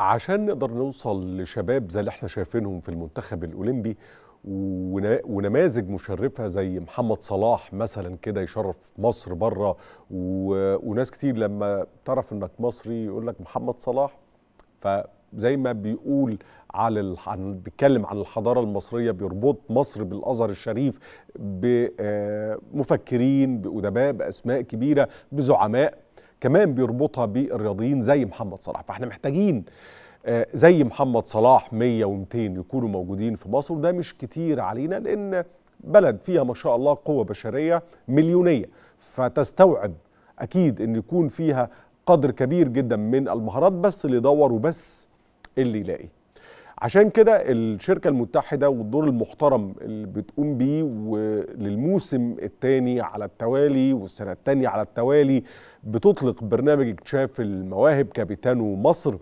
عشان نقدر نوصل لشباب زي اللي احنا شايفينهم في المنتخب الاولمبي ونماذج مشرفه زي محمد صلاح مثلا كده يشرف مصر بره وناس كتير لما تعرف انك مصري يقول لك محمد صلاح فزي ما بيقول على عن بيتكلم عن الحضاره المصريه بيربط مصر بالازهر الشريف بمفكرين آه، بادباء باسماء كبيره بزعماء كمان بيربطها بالرياضيين زي محمد صلاح فاحنا محتاجين آه، زي محمد صلاح 100 و200 يكونوا موجودين في مصر وده مش كتير علينا لان بلد فيها ما شاء الله قوة بشرية مليونية فتستوعب أكيد أن يكون فيها قدر كبير جدا من المهارات بس اللي يدور وبس اللي يلاقي عشان كده الشركة المتحدة والدور المحترم اللي بتقوم بيه وللموسم الثاني على التوالي والسنة الثانية على التوالي بتطلق برنامج اكتشاف المواهب كابيتانو مصر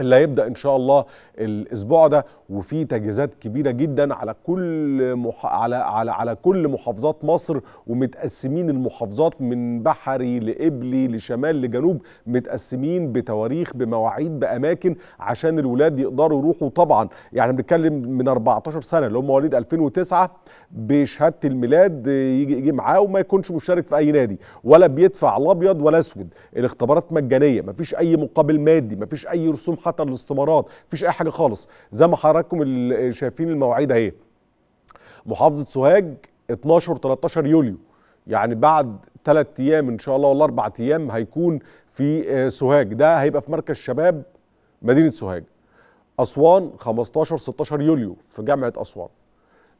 اللي هيبدا ان شاء الله الاسبوع ده وفي تجهيزات كبيره جدا على كل مح... على على على كل محافظات مصر ومتقسمين المحافظات من بحري لابلي لشمال لجنوب متقسمين بتواريخ بمواعيد باماكن عشان الولاد يقدروا يروحوا طبعا يعني بنتكلم من 14 سنه اللي هم مواليد 2009 بشهاده الميلاد يجي يجي معاه وما يكونش مشترك في اي نادي ولا بيدفع لا ابيض ولا اسود الاختبارات مجانيه ما فيش اي مقابل مادي ما فيش اي رسوم حتى الاستمارات مفيش اي حاجه خالص زي ما حضراتكم شايفين المواعيد اهي محافظه سوهاج 12 13 يوليو يعني بعد ثلاث ايام ان شاء الله ولا اربع ايام هيكون في آه، سوهاج ده هيبقى في مركز شباب مدينه سوهاج اسوان 15 16 يوليو في جامعه اسوان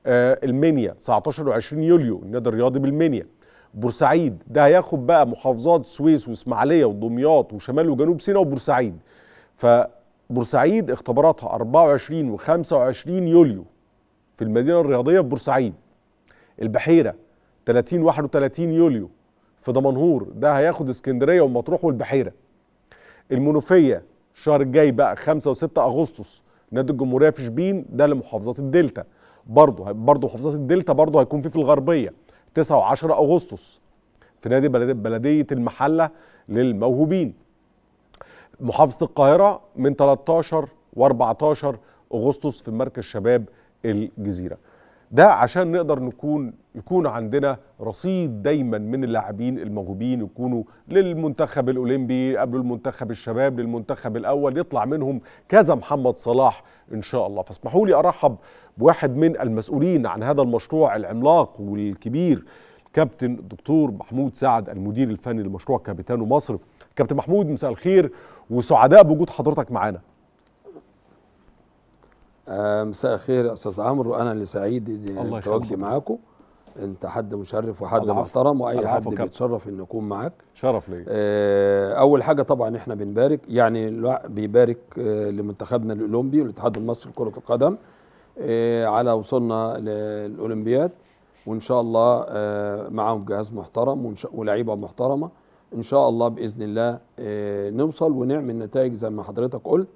المنيا 19 و20 يوليو النادي الرياضي بالمنيا بورسعيد ده هياخد بقى محافظات سويس واسماعيليه ودمياط وشمال وجنوب سيناء وبورسعيد فبورسعيد اختباراتها 24 و 25 يوليو في المدينة الرياضية في بورسعيد البحيرة 30 31 يوليو في دمنهور ده هياخد اسكندرية ومطروح والبحيرة المنوفية الشهر الجاي بقى 5 و 6 أغسطس نادي الجمهورية في شبين ده لمحافظات الدلتا برضه برضه محافظات الدلتا برضه هيكون في في الغربية 9 و 10 أغسطس في نادي بلدية المحلة للموهوبين محافظه القاهره من 13 و14 اغسطس في مركز شباب الجزيره ده عشان نقدر نكون يكون عندنا رصيد دايما من اللاعبين الموهوبين يكونوا للمنتخب الاولمبي قبل المنتخب الشباب للمنتخب الاول يطلع منهم كذا محمد صلاح ان شاء الله فاسمحوا لي ارحب بواحد من المسؤولين عن هذا المشروع العملاق والكبير كابتن الدكتور محمود سعد المدير الفني لمشروع كابيتانو مصر كابتن محمود مساء الخير وسعداء بوجود حضرتك معانا آه مساء الخير يا استاذ عمرو وانا اللي سعيد بتواجدي معاكم انت حد مشرف وحد محترم واي حد بيتشرف ان يكون معاك شرف ليا آه اول حاجه طبعا احنا بنبارك يعني بيبارك آه لمنتخبنا الاولمبي والاتحاد المصري لكره القدم آه على وصولنا للاولمبياد وان شاء الله آه، معاهم جهاز محترم ولعيبه محترمه ان شاء الله باذن الله آه، نوصل ونعمل نتائج زي ما حضرتك قلت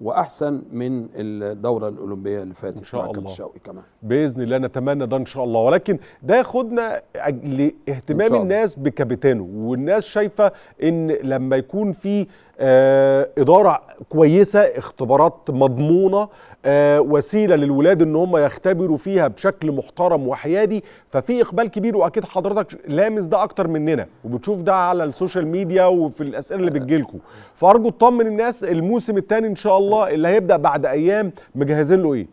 واحسن من الدوره الاولمبيه اللي فاتت ان شاء الله الشوقي كمان باذن الله نتمنى ده ان شاء الله ولكن ده ياخدنا لاهتمام الناس بكابتنه والناس شايفه ان لما يكون في آه، اداره كويسه اختبارات مضمونه آه، وسيله للولاد ان هم يختبروا فيها بشكل محترم وحيادي ففي اقبال كبير واكيد حضرتك لامس ده اكتر مننا وبتشوف ده على السوشيال ميديا وفي الاسئله اللي بتجيلكم فارجو تطمن الناس الموسم الثاني ان شاء الله اللي هيبدا بعد ايام مجهزين له ايه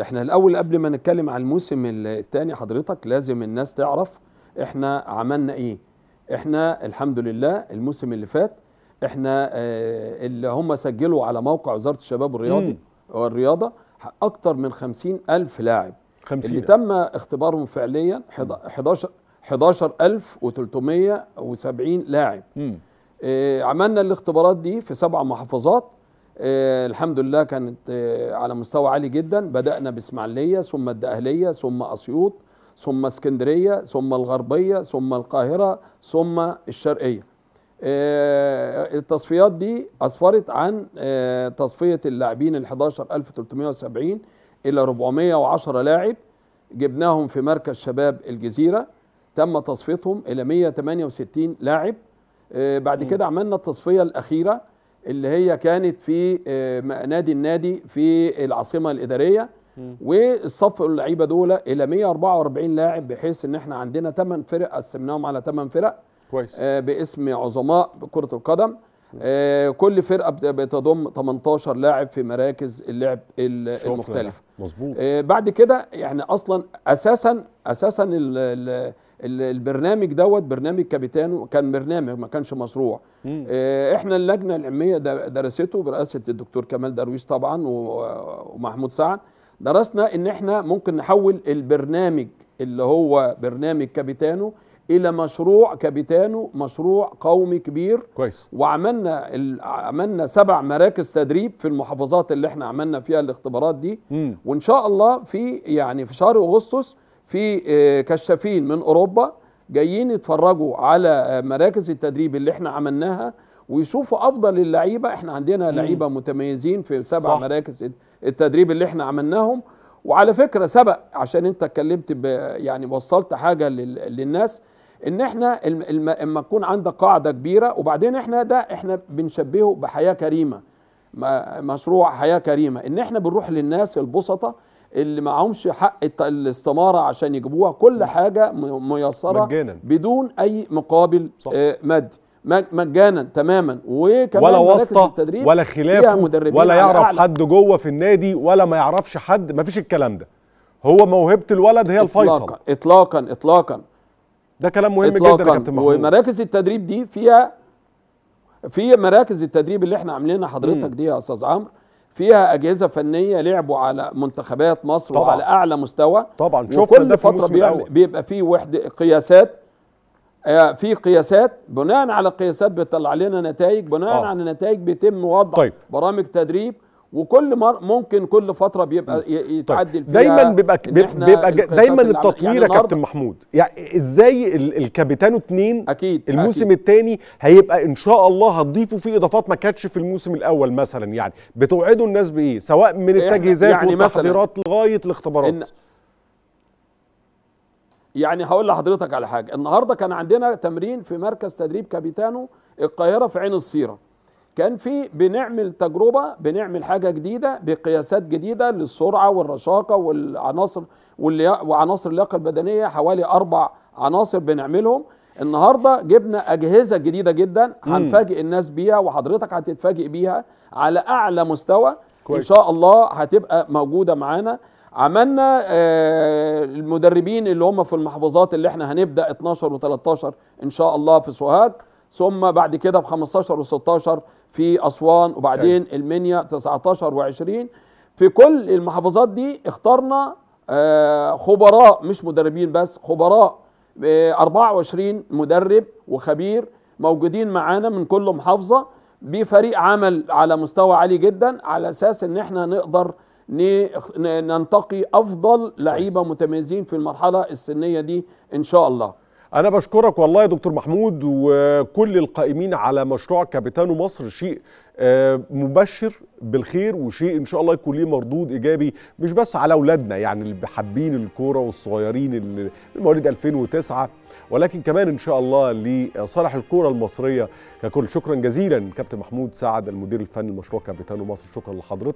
احنا الاول قبل ما نتكلم عن الموسم الثاني حضرتك لازم الناس تعرف احنا عملنا ايه احنا الحمد لله الموسم اللي فات احنا اه اللي هم سجلوا على موقع وزاره الشباب الرياضي والرياضه اكتر من خمسين الف لاعب 50 اللي تم اختبارهم فعليا 11 11370 لاعب اه عملنا الاختبارات دي في سبع محافظات اه الحمد لله كانت اه على مستوى عالي جدا بدأنا بإسماعيلية ثم الدقهلية ثم أسيوط ثم اسكندرية ثم الغربية ثم القاهرة ثم الشرقية آه، التصفيات دي أسفرت عن آه، تصفية اللاعبين ال 11370 إلى 410 لاعب جبناهم في مركز شباب الجزيرة تم تصفيتهم إلى 168 لاعب آه، بعد كده عملنا التصفية الأخيرة اللي هي كانت في نادي النادي في العاصمة الإدارية والصف اللعيبه دول الى 144 لاعب بحيث ان احنا عندنا 8 فرق قسمناهم على 8 فرق كويس آه باسم عظماء كره القدم آه كل فرقه بتضم 18 لاعب في مراكز اللعب يعني. المختلفه مظبوط آه بعد كده يعني اصلا اساسا اساسا الـ الـ البرنامج دوت برنامج كابيتانو كان برنامج ما كانش مشروع آه احنا اللجنه العلميه درسته برئاسه الدكتور كمال درويش طبعا ومحمود سعد درسنا ان احنا ممكن نحول البرنامج اللي هو برنامج كابيتانو الى مشروع كابيتانو مشروع قومي كبير كويس وعملنا ال... عملنا سبع مراكز تدريب في المحافظات اللي احنا عملنا فيها الاختبارات دي مم. وان شاء الله في يعني في شهر اغسطس في آه، كشافين من اوروبا جايين يتفرجوا على آه، مراكز التدريب اللي احنا عملناها ويشوفوا افضل اللعيبه احنا عندنا لعيبه متميزين في سبع صح. مراكز التدريب اللي احنا عملناهم وعلى فكره سبق عشان انت اتكلمت يعني وصلت حاجه للناس ان احنا لما تكون عندك قاعده كبيره وبعدين احنا ده احنا بنشبهه بحياه كريمه مشروع حياه كريمه ان احنا بنروح للناس البسطه اللي معهمش حق الاستماره عشان يجيبوها كل حاجه ميسره مجانا. بدون اي مقابل آه، مادي مجانا تماما وكمان ولا واسطه ولا خلاف ولا يعرف حد جوه في النادي ولا ما يعرفش حد مفيش الكلام ده هو موهبه الولد هي الفيصل اطلاقا اطلاقا إطلاقاً. ده كلام مهم إطلاقاً جدا يا كابتن محمود ومراكز التدريب دي فيها في مراكز التدريب اللي احنا عاملينها حضرتك دي يا استاذ عمرو فيها اجهزه فنيه لعبوا على منتخبات مصر طبعا. وعلى اعلى مستوى طبعا شفنا ده في فتره بيبقى فيه وحده قياسات آه، في قياسات بناء على القياسات بيطلع لنا نتائج بناء آه. على النتائج بيتم وضع طيب. برامج تدريب وكل مر ممكن كل فتره بيبقى طيب. يتعدل فيها دايما بيبقى بيبقى دايما يعني التطوير يعني يا كابتن محمود يعني ازاي الكابيتانو اثنين اكيد الموسم الثاني هيبقى ان شاء الله هتضيفوا فيه اضافات ما كانتش في الموسم الاول مثلا يعني بتوعدوا الناس بايه سواء من التجهيزات يعني والتحضيرات لغايه الاختبارات يعني هقول لحضرتك على حاجه النهارده كان عندنا تمرين في مركز تدريب كابيتانو القاهره في عين الصيره كان في بنعمل تجربه بنعمل حاجه جديده بقياسات جديده للسرعه والرشاقه والعناصر وعناصر اللياقه البدنيه حوالي اربع عناصر بنعملهم النهارده جبنا اجهزه جديده جدا هنفاجئ الناس بيها وحضرتك هتتفاجئ بيها على اعلى مستوى كويس. ان شاء الله هتبقى موجوده معانا عملنا آه، المدربين اللي هم في المحافظات اللي احنا هنبدا 12 و13 ان شاء الله في سوهاج ثم بعد كده ب 15 و16 في اسوان وبعدين أيوة. المنيا 19 و20 في كل المحافظات دي اخترنا آه، خبراء مش مدربين بس خبراء 24 آه، مدرب وخبير موجودين معانا من كل محافظه بفريق عمل على مستوى عالي جدا على اساس ان احنا نقدر ننتقي افضل لعيبه متميزين في المرحله السنيه دي ان شاء الله انا بشكرك والله يا دكتور محمود وكل القائمين على مشروع كابيتانو مصر شيء آه، مبشر بالخير وشيء ان شاء الله يكون ليه مردود ايجابي مش بس على اولادنا يعني اللي حابين الكوره والصغيرين اللي مواليد 2009 ولكن كمان ان شاء الله لصالح الكوره المصريه ككل شكرا جزيلا كابتن محمود سعد المدير الفني لمشروع كابيتانو مصر شكرا لحضرتك